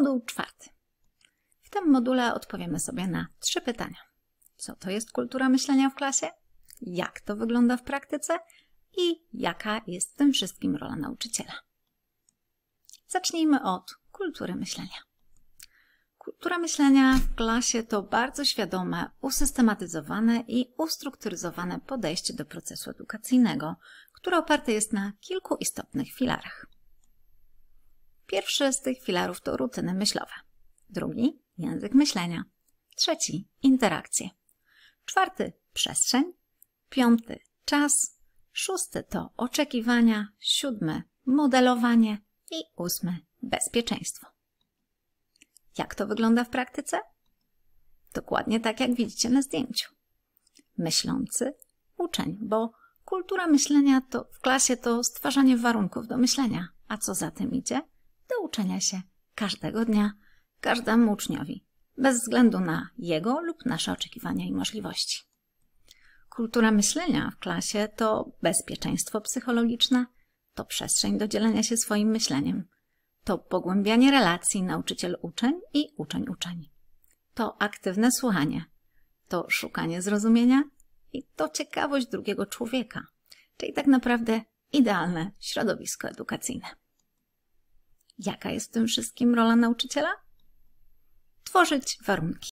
Moduł czwarty. W tym module odpowiemy sobie na trzy pytania. Co to jest kultura myślenia w klasie? Jak to wygląda w praktyce? I jaka jest w tym wszystkim rola nauczyciela? Zacznijmy od kultury myślenia. Kultura myślenia w klasie to bardzo świadome, usystematyzowane i ustrukturyzowane podejście do procesu edukacyjnego, które oparte jest na kilku istotnych filarach. Pierwszy z tych filarów to rutyny myślowe, drugi język myślenia, trzeci interakcje, czwarty przestrzeń, piąty czas, szósty to oczekiwania, siódmy modelowanie i ósmy bezpieczeństwo. Jak to wygląda w praktyce? Dokładnie tak, jak widzicie na zdjęciu. Myślący uczeń, bo kultura myślenia to w klasie to stwarzanie warunków do myślenia, a co za tym idzie – uczenia się każdego dnia, każdemu uczniowi, bez względu na jego lub nasze oczekiwania i możliwości. Kultura myślenia w klasie to bezpieczeństwo psychologiczne, to przestrzeń do dzielenia się swoim myśleniem, to pogłębianie relacji nauczyciel-uczeń i uczeń-uczeń, to aktywne słuchanie, to szukanie zrozumienia i to ciekawość drugiego człowieka, czyli tak naprawdę idealne środowisko edukacyjne. Jaka jest w tym wszystkim rola nauczyciela? Tworzyć warunki.